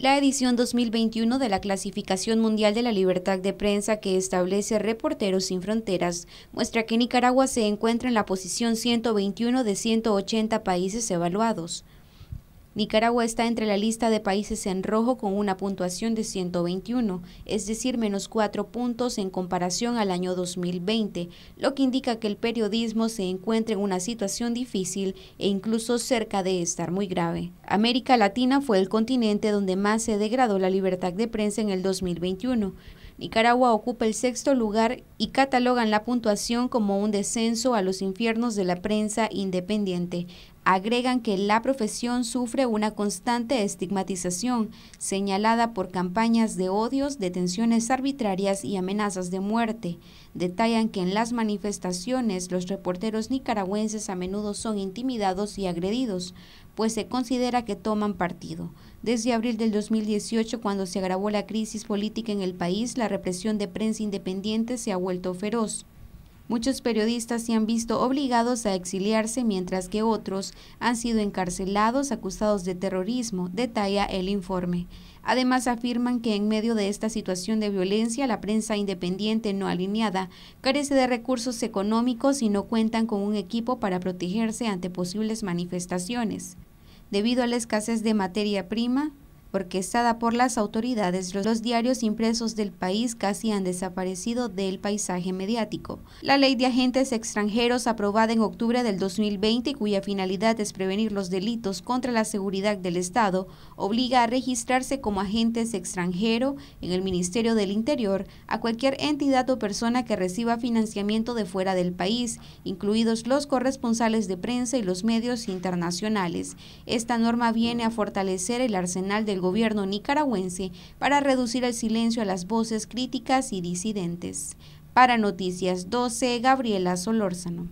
La edición 2021 de la Clasificación Mundial de la Libertad de Prensa que establece Reporteros sin Fronteras muestra que Nicaragua se encuentra en la posición 121 de 180 países evaluados. Nicaragua está entre la lista de países en rojo con una puntuación de 121, es decir, menos cuatro puntos en comparación al año 2020, lo que indica que el periodismo se encuentra en una situación difícil e incluso cerca de estar muy grave. América Latina fue el continente donde más se degradó la libertad de prensa en el 2021, Nicaragua ocupa el sexto lugar y catalogan la puntuación como un descenso a los infiernos de la prensa independiente agregan que la profesión sufre una constante estigmatización, señalada por campañas de odios, detenciones arbitrarias y amenazas de muerte. Detallan que en las manifestaciones los reporteros nicaragüenses a menudo son intimidados y agredidos, pues se considera que toman partido. Desde abril del 2018, cuando se agravó la crisis política en el país, la represión de prensa independiente se ha vuelto feroz. Muchos periodistas se han visto obligados a exiliarse mientras que otros han sido encarcelados acusados de terrorismo, detalla el informe. Además afirman que en medio de esta situación de violencia la prensa independiente no alineada carece de recursos económicos y no cuentan con un equipo para protegerse ante posibles manifestaciones. Debido a la escasez de materia prima, orquestada por las autoridades, los diarios impresos del país casi han desaparecido del paisaje mediático. La ley de agentes extranjeros aprobada en octubre del 2020 y cuya finalidad es prevenir los delitos contra la seguridad del Estado, obliga a registrarse como agentes extranjero en el Ministerio del Interior a cualquier entidad o persona que reciba financiamiento de fuera del país, incluidos los corresponsales de prensa y los medios internacionales. Esta norma viene a fortalecer el arsenal de gobierno nicaragüense para reducir el silencio a las voces críticas y disidentes. Para Noticias 12, Gabriela Solórzano.